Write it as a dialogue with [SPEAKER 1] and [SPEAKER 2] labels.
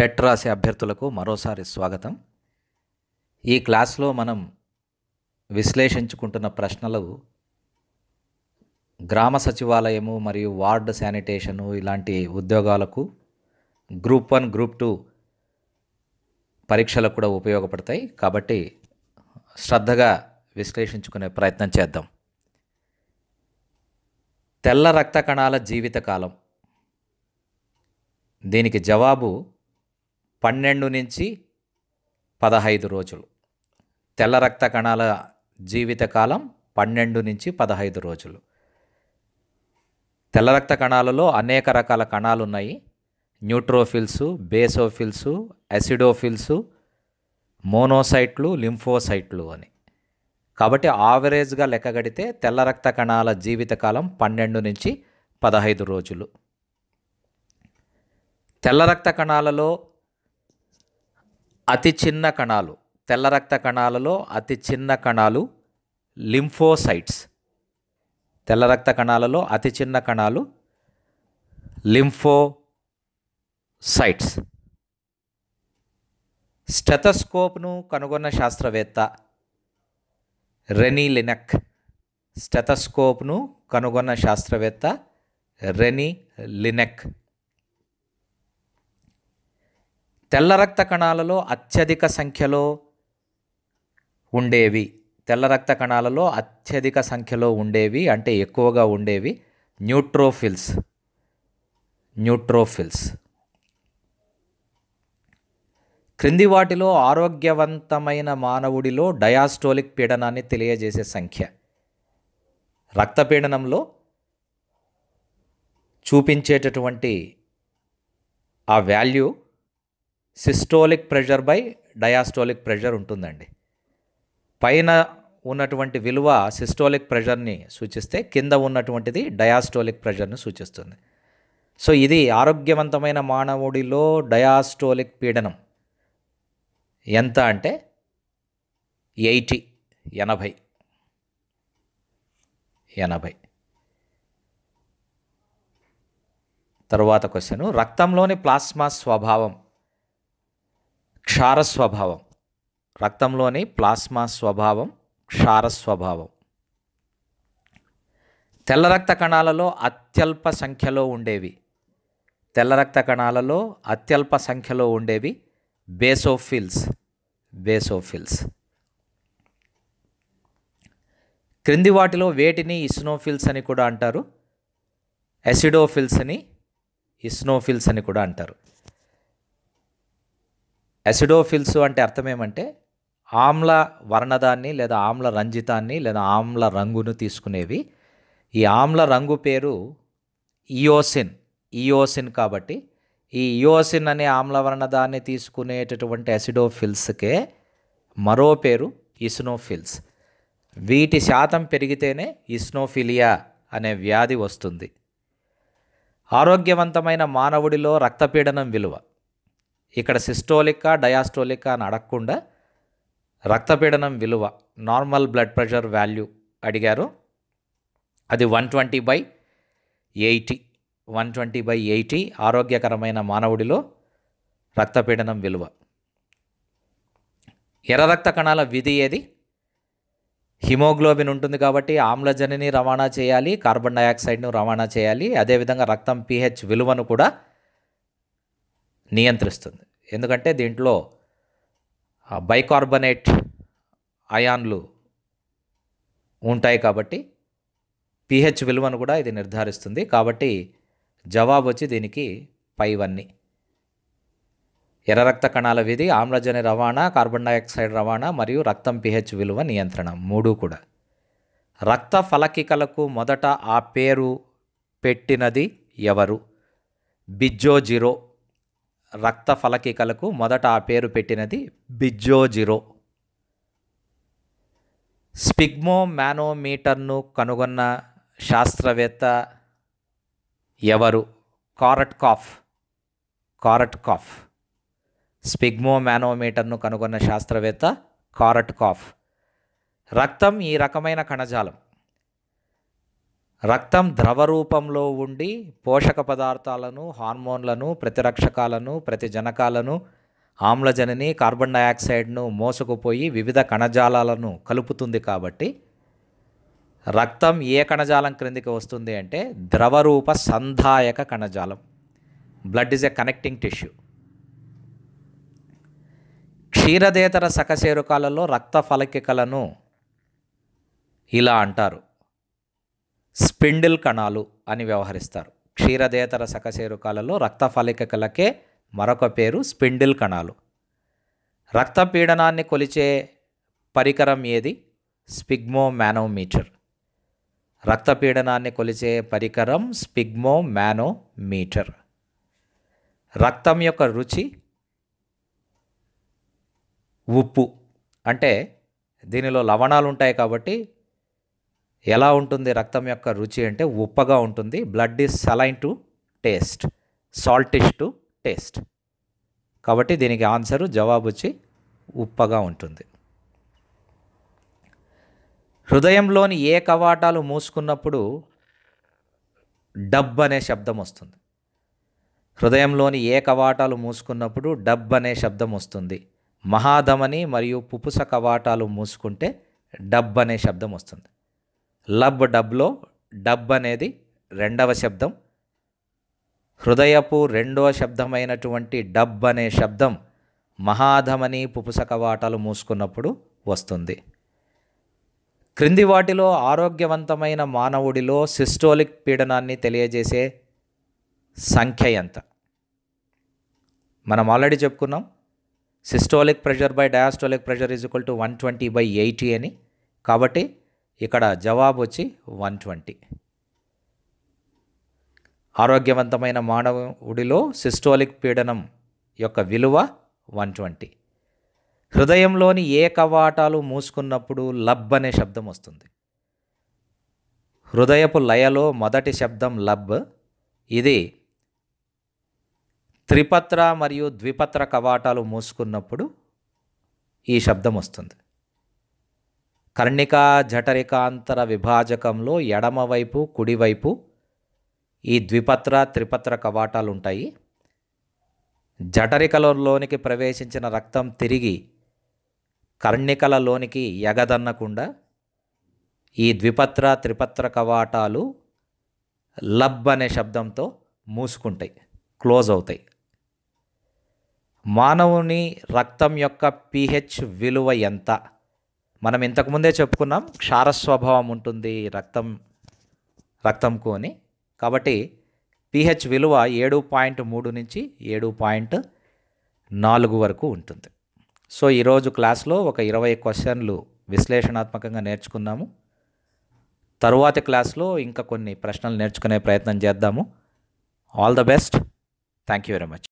[SPEAKER 1] TET రాసే అభ్యర్థులకు మరోసారి స్వాగతం ఈ క్లాస్లో మనం విశ్లేషించుకుంటున్న ప్రశ్నలు గ్రామ సచివాలయము మరియు వార్డ్ శానిటేషను ఇలాంటి ఉద్యోగాలకు గ్రూప్ వన్ గ్రూప్ టూ పరీక్షలకు కూడా ఉపయోగపడతాయి కాబట్టి శ్రద్ధగా విశ్లేషించుకునే ప్రయత్నం చేద్దాం తెల్ల రక్త కణాల జీవితకాలం దీనికి జవాబు పన్నెండు నుంచి పదహైదు రోజులు తెల్ల రక్త కణాల జీవితకాలం పన్నెండు నుంచి పదహైదు రోజులు తెల్ల రక్త కణాలలో అనేక రకాల కణాలు ఉన్నాయి న్యూట్రోఫిల్సు బేసోఫిల్సు అసిడోఫిల్సు మోనోసైట్లు లింఫోసైట్లు అని కాబట్టి ఆవరేజ్గా లెక్కగడితే తెల్ల రక్త కణాల జీవితకాలం పన్నెండు నుంచి పదహైదు రోజులు తెల్ల రక్త కణాలలో అతి చిన్న కణాలు తెల్ల రక్త కణాలలో అతి చిన్న కణాలు లింఫోసైట్స్ తెల్ల రక్త కణాలలో అతి చిన్న కణాలు లింఫోసైట్స్ స్టెథస్కోప్ను కనుగొన్న శాస్త్రవేత్త రెనీ లినక్ స్టెథస్కోప్ను కనుగొన్న శాస్త్రవేత్త రెనీ లినెక్ తెల్ల రక్త కణాలలో అత్యధిక సంఖ్యలో ఉండేవి తెల్ల రక్త కణాలలో అత్యధిక సంఖ్యలో ఉండేవి అంటే ఎక్కువగా ఉండేవి న్యూట్రోఫిల్స్ న్యూట్రోఫిల్స్ క్రింది వాటిలో ఆరోగ్యవంతమైన మానవుడిలో డయాస్టోలిక్ పీడనాన్ని తెలియజేసే సంఖ్య రక్తపీడనంలో చూపించేటటువంటి ఆ value systolic pressure by diastolic pressure ఉంటుందండి పైన ఉన్నటువంటి విలువ సిస్టోలిక్ ప్రెషర్ని సూచిస్తే కింద ఉన్నటువంటిది డయాస్టోలిక్ ప్రెషర్ని సూచిస్తుంది సో ఇది ఆరోగ్యవంతమైన మానవుడిలో డయాస్టోలిక్ పీడనం ఎంత అంటే ఎయిటీ ఎనభై ఎనభై తరువాత క్వశ్చను రక్తంలోని ప్లాస్మా స్వభావం క్షార స్వభావం రక్తంలోని ప్లాస్మా స్వభావం క్షార స్వభావం తెల్ల రక్త కణాలలో అత్యల్ప సంఖ్యలో ఉండేవి తెల్ల రక్త కణాలలో అత్యల్ప సంఖ్యలో ఉండేవి బేసోఫిల్స్ బేసోఫిల్స్ క్రింది వాటిలో వేటిని ఇస్నోఫిల్స్ అని కూడా అంటారు ఎసిడోఫిల్స్ అని ఇస్నోఫిల్స్ అని కూడా అంటారు అసిడోఫిల్స్ అంటే అర్థం ఏమంటే ఆమ్ల వర్ణదాన్ని లేదా ఆమ్ల రంజితాన్ని లేదా ఆమ్ల రంగును తీసుకునేవి ఈ ఆమ్ల రంగు పేరు ఇయోసిన్ ఇయోసిన్ కాబట్టి ఈ ఇయోసిన్ అనే ఆమ్ల వర్ణదాన్ని తీసుకునేటటువంటి అసిడోఫిల్స్కే మరో పేరు ఇస్నోఫిల్స్ వీటి శాతం పెరిగితేనే ఇస్నోఫిలియా అనే వ్యాధి వస్తుంది ఆరోగ్యవంతమైన మానవుడిలో రక్తపీడనం విలువ ఇక్కడ సిస్టోలికా డయాస్టోలికా అని అడగకుండా రక్తపీడనం విలువ నార్మల్ బ్లడ్ ప్రెషర్ వాల్యూ అడిగారు అది one twenty by eighty one twenty by eighty ఆరోగ్యకరమైన మానవుడిలో రక్తపీడనం విలువ ఎర్ర రక్త కణాల విధి ఏది హిమోగ్లోబిన్ ఉంటుంది కాబట్టి ఆమ్లజనిని రవాణా చేయాలి కార్బన్ డైఆక్సైడ్ను రవాణా చేయాలి అదేవిధంగా రక్తం పీహెచ్ విలువను కూడా నియంత్రిస్తుంది ఎందుకంటే దీంట్లో బైకార్బనేట్ అయాన్లు ఉంటాయి కాబట్టి పిహెచ్ విలువను కూడా ఇది నిర్ధారిస్తుంది కాబట్టి జవాబు వచ్చి దీనికి పైవన్నీ ఎర్ర రక్త కణాల విధి ఆమ్లజని రవాణా కార్బన్ డైఆక్సైడ్ రవాణా మరియు రక్తం పిహెచ్ విలువ నియంత్రణ మూడు కూడా రక్త ఫలకికలకు మొదట ఆ పేరు పెట్టినది ఎవరు జీరో రక్త ఫలకికలకు మొదట ఆ పేరు పెట్టినది బిజ్జోజిరో స్పిగ్మో మ్యానోమీటర్ను కనుగొన్న శాస్త్రవేత్త ఎవరు కారట్ కాఫ్ కారట్ కాఫ్ స్పిగ్మో మ్యానోమీటర్ను కనుగొన్న శాస్త్రవేత్త కారట్ కాఫ్ రక్తం ఈ రకమైన కణజాలం రక్తం ద్రవ రూపంలో ఉండి పోషక పదార్థాలను హార్మోన్లను ప్రతిరక్షకాలను ప్రతిజనకాలను ఆమ్లజనిని కార్బన్ డైఆక్సైడ్ను మోసుకుపోయి వివిధ కణజాలాలను కలుపుతుంది కాబట్టి రక్తం ఏ కణజాలం క్రిందికి వస్తుంది అంటే ద్రవరూప సంధాయక కణజాలం blood is a connecting tissue క్షీరదేతర సకశేరుకాలలో రక్త ఫలకికలను ఇలా అంటారు స్పిండిల్ కణాలు అని వ్యవహరిస్తారు క్షీరదేతర సకశేరుకాలలో రక్త ఫలికలకే మరొక పేరు స్పిండిల్ కణాలు రక్త పీడనాన్ని కొలిచే పరికరం ఏది స్పిగ్మో మ్యానోమీటర్ రక్త పీడనాన్ని కొలిచే పరికరం స్పిగ్మో మ్యానోమీటర్ రక్తం యొక్క రుచి ఉప్పు అంటే దీనిలో లవణాలు ఉంటాయి కాబట్టి ఎలా ఉంటుంది రక్తం యొక్క రుచి అంటే ఉప్పగా ఉంటుంది blood is saline to taste saltish to taste కాబట్టి దీనికి ఆన్సరు జవాబు వచ్చి ఉప్పగా ఉంటుంది హృదయంలోని ఏ కవాటాలు మూసుకున్నప్పుడు డబ్ అనే శబ్దం వస్తుంది హృదయంలోని ఏ కవాటాలు మూసుకున్నప్పుడు డబ్ అనే శబ్దం వస్తుంది మహాధమని మరియు పుపుస కవాటాలు మూసుకుంటే డబ్ అనే శబ్దం వస్తుంది లబ్ డబ్లో డబ్ అనేది రెండవ శబ్దం హృదయపు రెండవ శబ్దమైనటువంటి డబ్ అనే శబ్దం మహాధమని పుపుసక వాటలు మూసుకున్నప్పుడు వస్తుంది క్రింది వాటిలో ఆరోగ్యవంతమైన మానవుడిలో సిస్టోలిక్ పీడనాన్ని తెలియజేసే సంఖ్య ఎంత మనం ఆల్రెడీ చెప్పుకున్నాం systolic pressure by diastolic pressure is equal to one twenty by eighty అని కాబట్టి ఇక్కడ జవాబు వచ్చి వన్ ట్వంటీ ఆరోగ్యవంతమైన మానవుడిలో సిస్టోలిక్ పీడనం యొక్క విలువ వన్ ట్వంటీ హృదయంలోని ఏ కవాటాలు మూసుకున్నప్పుడు లబ్ అనే శబ్దం వస్తుంది హృదయపు లయలో మొదటి శబ్దం లబ్ ఇది త్రిపత్ర మరియు ద్విపత్ర కవాటాలు మూసుకున్నప్పుడు ఈ శబ్దం వస్తుంది కర్ణికా జఠరికాంతర విభాజకంలో ఎడమవైపు కుడివైపు ఈ ద్విపత్ర త్రిపత్ర కవాటాలు ఉంటాయి జఠరికలలోనికి ప్రవేశించిన రక్తం తిరిగి కర్ణికలలోనికి ఎగదన్నకుండా ఈ ద్విపత్ర త్రిపత్ర కవాటాలు లబ్ అనే శబ్దంతో మూసుకుంటాయి క్లోజ్ అవుతాయి మానవుని రక్తం యొక్క పీహెచ్ విలువ ఎంత మనం ఇంతకుముందే చెప్పుకున్నాం క్షారస్వభావం ఉంటుంది రక్తం రక్తంకు అని కాబట్టి పిహెచ్ విలువ ఏడు పాయింట్ మూడు నుంచి ఏడు పాయింట్ నాలుగు వరకు ఉంటుంది సో ఈరోజు క్లాస్లో ఒక ఇరవై క్వశ్చన్లు విశ్లేషణాత్మకంగా నేర్చుకున్నాము తరువాతి క్లాస్లో ఇంకా కొన్ని ప్రశ్నలు నేర్చుకునే ప్రయత్నం చేద్దాము all the best thank you very much